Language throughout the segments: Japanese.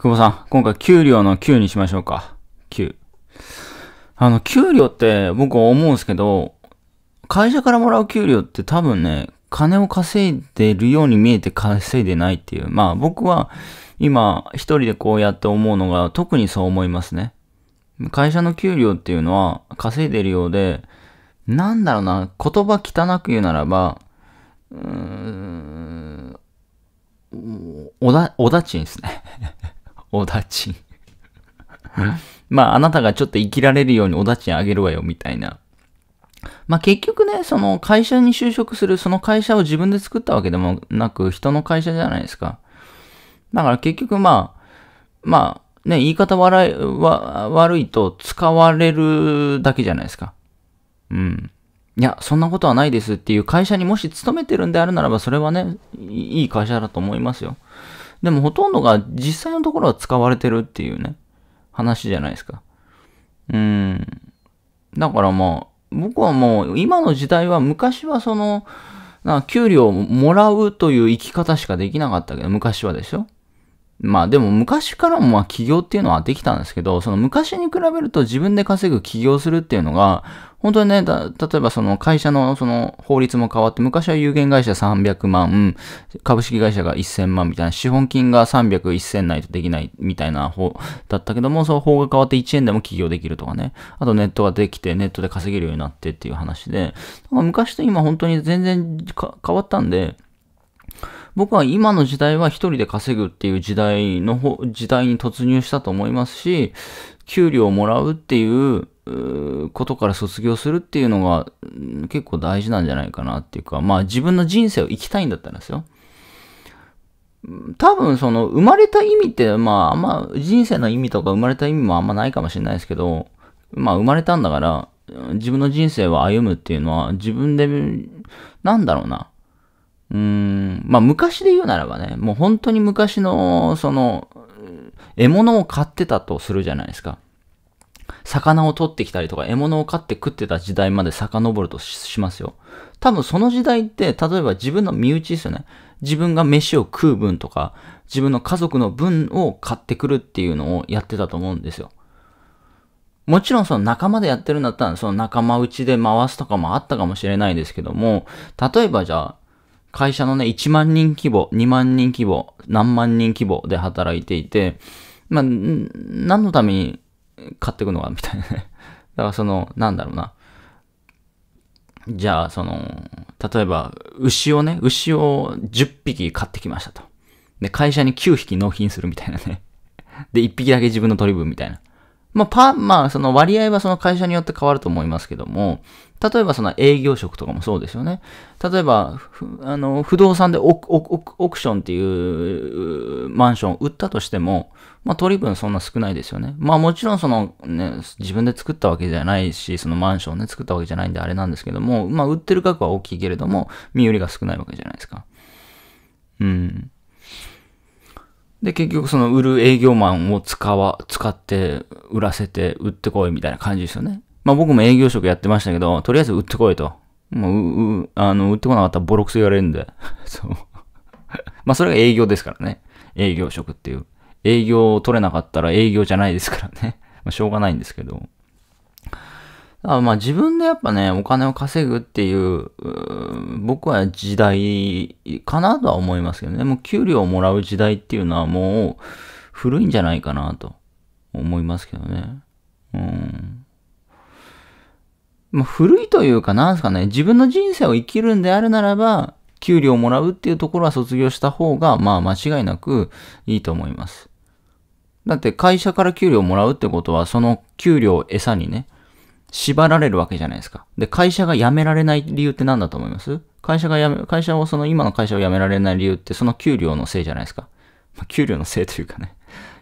久保さん、今回給料の9にしましょうか。9。あの、給料って僕思うんですけど、会社からもらう給料って多分ね、金を稼いでるように見えて稼いでないっていう。まあ僕は今一人でこうやって思うのが特にそう思いますね。会社の給料っていうのは稼いでるようで、なんだろうな、言葉汚く言うならば、うーん、おだ、おだちんですねおだちん。まあ、あなたがちょっと生きられるようにおだちんあげるわよ、みたいな。まあ、結局ね、その会社に就職する、その会社を自分で作ったわけでもなく、人の会社じゃないですか。だから結局まあ、まあ、ね、言い方悪い、悪いと使われるだけじゃないですか。うん。いや、そんなことはないですっていう会社にもし勤めてるんであるならば、それはね、いい会社だと思いますよ。でもほとんどが実際のところは使われてるっていうね、話じゃないですか。うん。だからまあ、僕はもう今の時代は昔はその、な給料をもらうという生き方しかできなかったけど、昔はでしょまあでも昔からもまあ起業っていうのはできたんですけど、その昔に比べると自分で稼ぐ起業するっていうのが、本当にね、例えばその会社のその法律も変わって、昔は有限会社300万、株式会社が1000万みたいな、資本金が300、1000ないとできないみたいな方だったけども、その法が変わって1円でも起業できるとかね、あとネットができてネットで稼げるようになってっていう話で、昔と今本当に全然変わったんで、僕は今の時代は一人で稼ぐっていう時代の時代に突入したと思いますし、給料をもらうっていうことから卒業するっていうのが結構大事なんじゃないかなっていうか、まあ自分の人生を生きたいんだったんですよ。多分その生まれた意味って、まああんま人生の意味とか生まれた意味もあんまないかもしれないですけど、まあ生まれたんだから自分の人生を歩むっていうのは自分で、なんだろうな。うーん、まあ昔で言うならばね、もう本当に昔の、その、獲物を買ってたとするじゃないですか。魚を取ってきたりとか、獲物を飼って食ってた時代まで遡るとしますよ。多分その時代って、例えば自分の身内ですよね。自分が飯を食う分とか、自分の家族の分を買ってくるっていうのをやってたと思うんですよ。もちろんその仲間でやってるんだったら、その仲間内で回すとかもあったかもしれないですけども、例えばじゃあ、会社のね、1万人規模、2万人規模、何万人規模で働いていて、まあ、何のために買っていくのか、みたいなね。だからその、なんだろうな。じゃあ、その、例えば、牛をね、牛を10匹買ってきましたと。で、会社に9匹納品するみたいなね。で、1匹だけ自分の取り分みたいな。まあ、パ、まあ、その割合はその会社によって変わると思いますけども、例えばその営業職とかもそうですよね。例えば、あの不動産でオクションっていうマンションを売ったとしても、まあ、取り分そんな少ないですよね。まあもちろんその、ね、自分で作ったわけじゃないし、そのマンションね、作ったわけじゃないんであれなんですけども、まあ売ってる額は大きいけれども、身売りが少ないわけじゃないですか。うん。で、結局その売る営業マンを使わ、使って売らせて売ってこいみたいな感じですよね。まあ僕も営業職やってましたけど、とりあえず売ってこいと。もう、う、あの、売ってこなかったらボロクソ言われるんで。そう。まあそれが営業ですからね。営業職っていう。営業を取れなかったら営業じゃないですからね。まあしょうがないんですけど。あまあ自分でやっぱね、お金を稼ぐっていう、う僕は時代かなとは思いますけどね。もう給料をもらう時代っていうのはもう古いんじゃないかなと思いますけどね。うん。まあ、古いというかなんすかね、自分の人生を生きるんであるならば、給料をもらうっていうところは卒業した方が、まあ間違いなくいいと思います。だって会社から給料をもらうってことは、その給料を餌にね、縛られるわけじゃないですか。で、会社が辞められない理由って何だと思います会社が辞め、会社をその今の会社を辞められない理由ってその給料のせいじゃないですか。まあ、給料のせいというかね。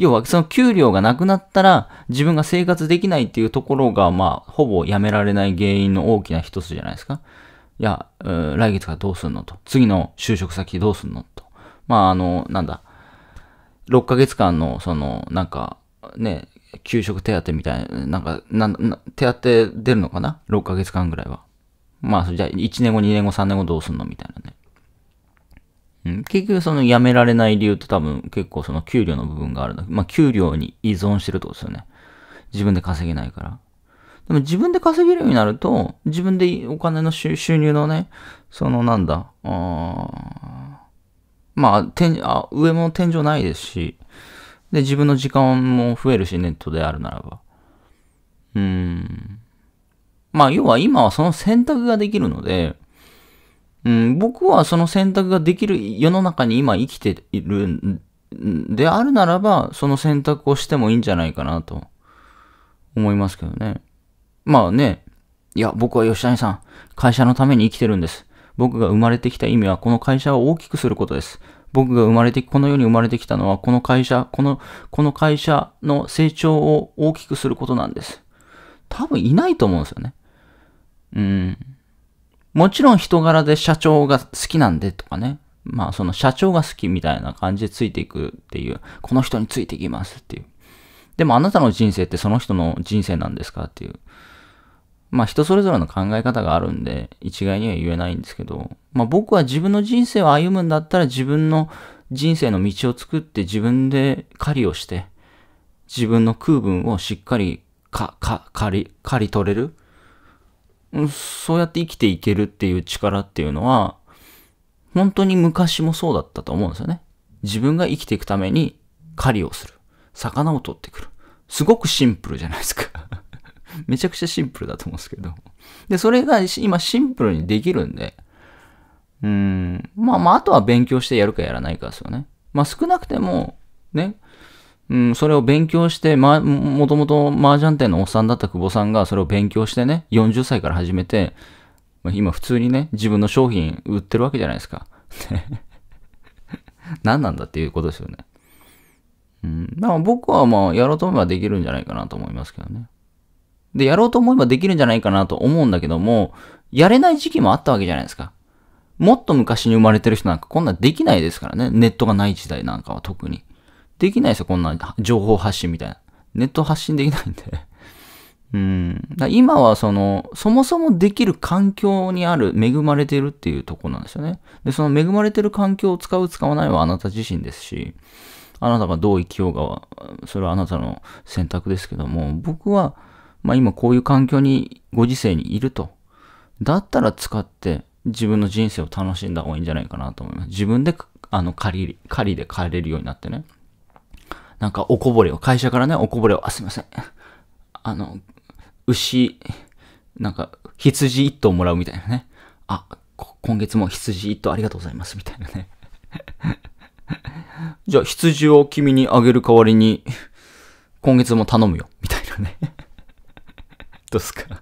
要はその給料がなくなったら自分が生活できないっていうところが、まあ、ほぼやめられない原因の大きな一つじゃないですか。いや、来月からどうすんのと。次の就職先どうすんのと。まあ、あの、なんだ。6ヶ月間の、その、なんか、ね、給食手当みたいな、なんか、な手当出るのかな ?6 ヶ月間ぐらいは。まあ、じゃあ1年後、2年後、3年後どうすんのみたいなね。うん、結局その辞められない理由って多分結構その給料の部分があるんだけど、まあ給料に依存してるってことですよね。自分で稼げないから。でも自分で稼げるようになると、自分でお金の収入のね、そのなんだ、あまあ、天あ、上も天井ないですし、で、自分の時間も増えるし、ネットであるならば。うーん。まあ、要は今はその選択ができるので、うん、僕はその選択ができる世の中に今生きているんであるならば、その選択をしてもいいんじゃないかなと思いますけどね。まあね、いや、僕は吉谷さん、会社のために生きてるんです。僕が生まれてきた意味はこの会社を大きくすることです。僕が生まれて、この世に生まれてきたのはこの会社、この、この会社の成長を大きくすることなんです。多分いないと思うんですよね。うん。もちろん人柄で社長が好きなんでとかね。まあその社長が好きみたいな感じでついていくっていう、この人についていきますっていう。でもあなたの人生ってその人の人生なんですかっていう。まあ人それぞれの考え方があるんで、一概には言えないんですけど、まあ僕は自分の人生を歩むんだったら自分の人生の道を作って自分で狩りをして、自分の空分をしっかりか、か、狩り、狩り取れるそうやって生きていけるっていう力っていうのは、本当に昔もそうだったと思うんですよね。自分が生きていくために狩りをする。魚を取ってくる。すごくシンプルじゃないですか めちゃくちゃシンプルだと思うんですけど。で、それが今シンプルにできるんで、うん、まあまあ、あとは勉強してやるかやらないかですよね。まあ少なくても、ね、うん、それを勉強して、ま、もともと麻雀店のおっさんだった久保さんがそれを勉強してね、40歳から始めて、まあ、今普通にね、自分の商品売ってるわけじゃないですか。何なんだっていうことですよね。うん、だから僕はまあ、やろうと思えばできるんじゃないかなと思いますけどね。で、やろうと思えばできるんじゃないかなと思うんだけども、やれない時期もあったわけじゃないですか。もっと昔に生まれてる人なんかこんなできないですからね。ネットがない時代なんかは特に。できないですよ、こんな情報発信みたいな。ネット発信できないんで。うん。だ今はその、そもそもできる環境にある、恵まれてるっていうとこなんですよね。で、その恵まれてる環境を使う、使わないはあなた自身ですし、あなたがどう生きようがは、それはあなたの選択ですけども、僕は、まあ今こういう環境に、ご時世にいると。だったら使って自分の人生を楽しんだ方がいいんじゃないかなと思います。自分で、あの、借り、借りで帰れるようになってね。なんかおこぼれを、会社からね、おこぼれを、あ、すいません。あの、牛、なんか、羊一頭もらうみたいなね。あ、今月も羊一頭ありがとうございます、みたいなね。じゃあ、羊を君にあげる代わりに、今月も頼むよ、みたいなね。どうすか。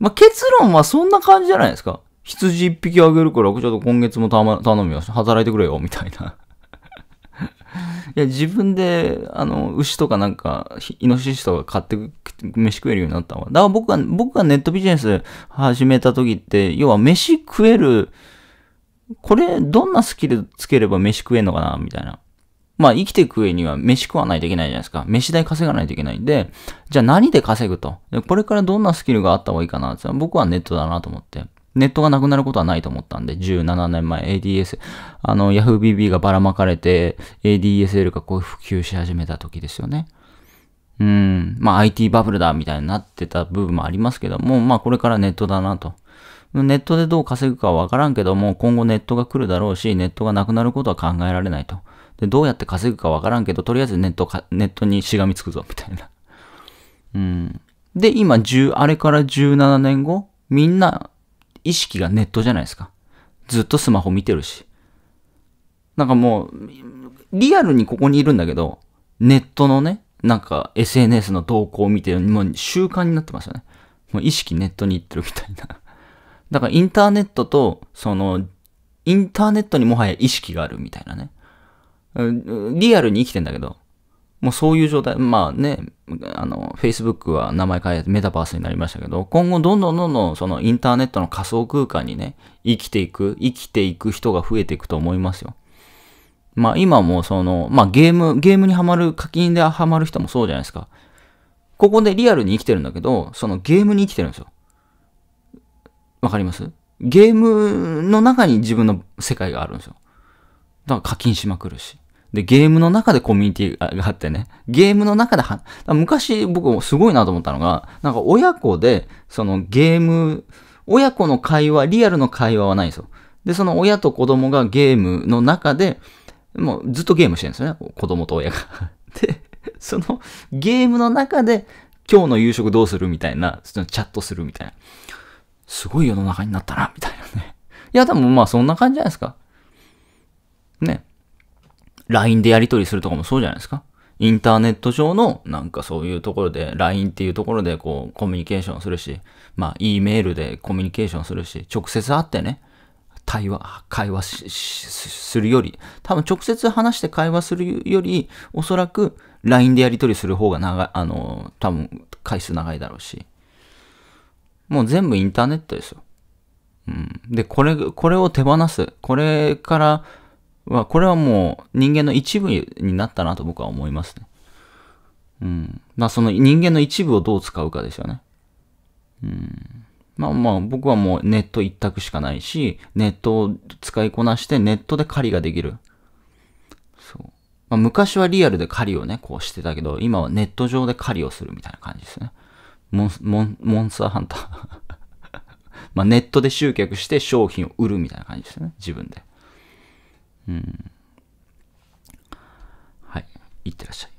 まあ、結論はそんな感じじゃないですか。羊一匹あげるから、ちょっと今月も頼むよ、働いてくれよ、みたいな。いや、自分で、あの、牛とかなんか、イノシシとか買って飯食えるようになったわ。だから僕が、僕がネットビジネス始めた時って、要は飯食える、これ、どんなスキルつければ飯食えんのかなみたいな。まあ、生きていく上には飯食わないといけないじゃないですか。飯代稼がないといけないんで、じゃあ何で稼ぐと。これからどんなスキルがあった方がいいかな僕はネットだなと思って。ネットがなくなることはないと思ったんで、17年前 ADS、あの YahooBB がばらまかれて ADSL がこう普及し始めた時ですよね。うん、まあ IT バブルだみたいになってた部分もありますけども、まあこれからネットだなと。ネットでどう稼ぐかはわからんけども、今後ネットが来るだろうし、ネットがなくなることは考えられないと。で、どうやって稼ぐかわからんけど、とりあえずネットか、ネットにしがみつくぞ、みたいな。うん。で、今、10、あれから17年後、みんな意識がネットじゃないですか。ずっとスマホ見てるし。なんかもう、リアルにここにいるんだけど、ネットのね、なんか SNS の投稿を見て、もう習慣になってますよね。もう意識ネットに行ってるみたいな。だからインターネットと、その、インターネットにもはや意識があるみたいなね。リアルに生きてんだけど、もうそういう状態、まあね、あの、Facebook は名前変えてメタバースになりましたけど、今後どんどんどんどんそのインターネットの仮想空間にね、生きていく、生きていく人が増えていくと思いますよ。まあ今もその、まあゲーム、ゲームにはまる、課金ではまる人もそうじゃないですか。ここでリアルに生きてるんだけど、そのゲームに生きてるんですよ。わかりますゲームの中に自分の世界があるんですよ。だから課金しまくるし。で、ゲームの中でコミュニティがあってね、ゲームの中では、昔僕すごいなと思ったのが、なんか親子で、そのゲーム、親子の会話、リアルの会話はないんですよ。で、その親と子供がゲームの中で、もうずっとゲームしてるんですよね、子供と親が。で、そのゲームの中で、今日の夕食どうするみたいな、そのチャットするみたいな。すごい世の中になったな、みたいなね。いや、でもまあそんな感じじゃないですか。ね。LINE でやり取りするとかもそうじゃないですか。インターネット上のなんかそういうところで LINE っていうところでこうコミュニケーションするし、まあ E メールでコミュニケーションするし、直接会ってね、対話、会話するより、多分直接話して会話するより、おそらく LINE でやり取りする方が長い、あの、多分回数長いだろうし。もう全部インターネットですよ。うん。で、これ、これを手放す。これからあ、これはもう人間の一部になったなと僕は思いますね。うん。まあその人間の一部をどう使うかですよね。うん。まあまあ僕はもうネット一択しかないし、ネットを使いこなしてネットで狩りができる。そう。まあ昔はリアルで狩りをね、こうしてたけど、今はネット上で狩りをするみたいな感じですね。モンモンモンスターハンター まあネットで集客して商品を売るみたいな感じですね。自分で。うんはいいってらっしゃい